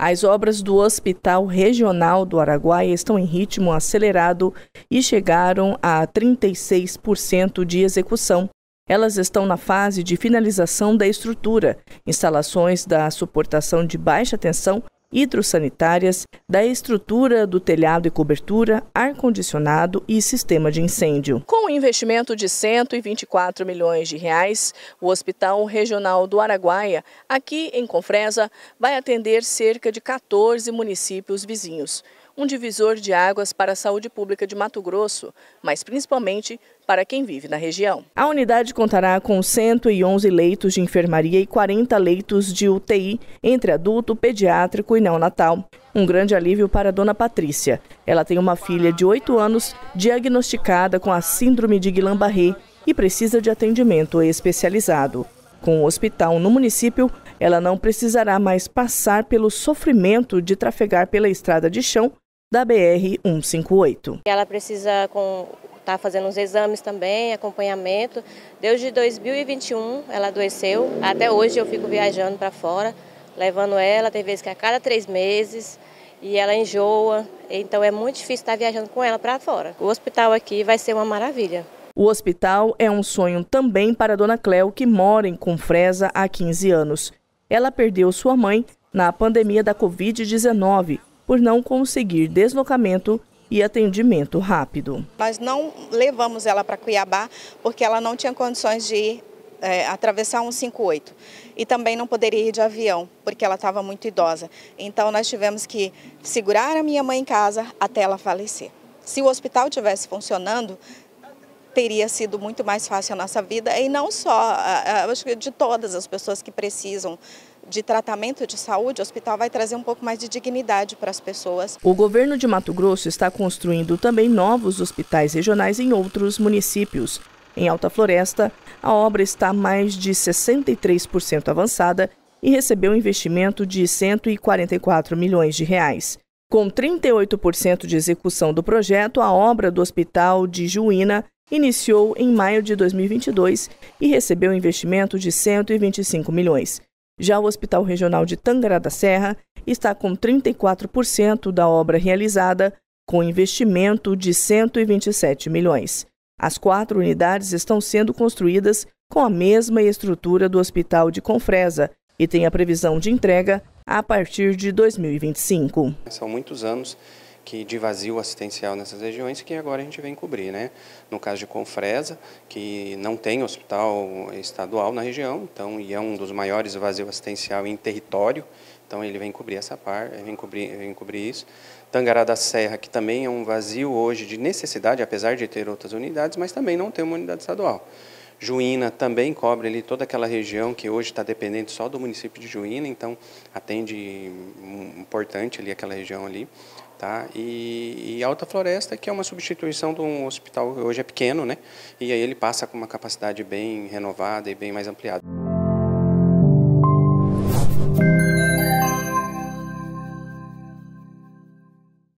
As obras do Hospital Regional do Araguaia estão em ritmo acelerado e chegaram a 36% de execução. Elas estão na fase de finalização da estrutura, instalações da suportação de baixa tensão hidrossanitárias, da estrutura do telhado e cobertura, ar-condicionado e sistema de incêndio. Com um investimento de 124 milhões de reais, o Hospital Regional do Araguaia, aqui em Confresa, vai atender cerca de 14 municípios vizinhos um divisor de águas para a saúde pública de Mato Grosso, mas principalmente para quem vive na região. A unidade contará com 111 leitos de enfermaria e 40 leitos de UTI entre adulto, pediátrico e neonatal. Um grande alívio para a dona Patrícia. Ela tem uma filha de 8 anos diagnosticada com a síndrome de Guillain-Barré e precisa de atendimento especializado. Com o hospital no município, ela não precisará mais passar pelo sofrimento de trafegar pela estrada de chão da BR-158. Ela precisa com tá fazendo os exames também, acompanhamento. Desde 2021 ela adoeceu, até hoje eu fico viajando para fora, levando ela, tem vezes que é a cada três meses, e ela enjoa, então é muito difícil estar tá viajando com ela para fora. O hospital aqui vai ser uma maravilha. O hospital é um sonho também para a dona Cléo, que mora em Confresa há 15 anos. Ela perdeu sua mãe na pandemia da Covid-19 por não conseguir deslocamento e atendimento rápido. Nós não levamos ela para Cuiabá porque ela não tinha condições de ir, é, atravessar 158 e também não poderia ir de avião porque ela estava muito idosa. Então nós tivemos que segurar a minha mãe em casa até ela falecer. Se o hospital tivesse funcionando, teria sido muito mais fácil a nossa vida e não só, acho que de todas as pessoas que precisam de tratamento de saúde, o hospital vai trazer um pouco mais de dignidade para as pessoas. O governo de Mato Grosso está construindo também novos hospitais regionais em outros municípios. Em Alta Floresta, a obra está mais de 63% avançada e recebeu investimento de 144 milhões de reais. Com 38% de execução do projeto, a obra do Hospital de Juína iniciou em maio de 2022 e recebeu investimento de 125 milhões. Já o Hospital Regional de Tangará da Serra está com 34% da obra realizada, com investimento de 127 milhões. As quatro unidades estão sendo construídas com a mesma estrutura do Hospital de Confresa e tem a previsão de entrega a partir de 2025. São muitos anos que de vazio assistencial nessas regiões que agora a gente vem cobrir, né? No caso de Confresa, que não tem hospital estadual na região, então e é um dos maiores vazios assistencial em território, então ele vem cobrir essa parte, vem cobrir, vem cobrir isso. Tangará da Serra, que também é um vazio hoje de necessidade, apesar de ter outras unidades, mas também não tem uma unidade estadual. Juína também cobre ali toda aquela região que hoje está dependente só do município de Juína, então atende importante ali aquela região ali. Tá? E, e, Alta Floresta, que é uma substituição de um hospital, hoje é pequeno, né? e aí ele passa com uma capacidade bem renovada e bem mais ampliada.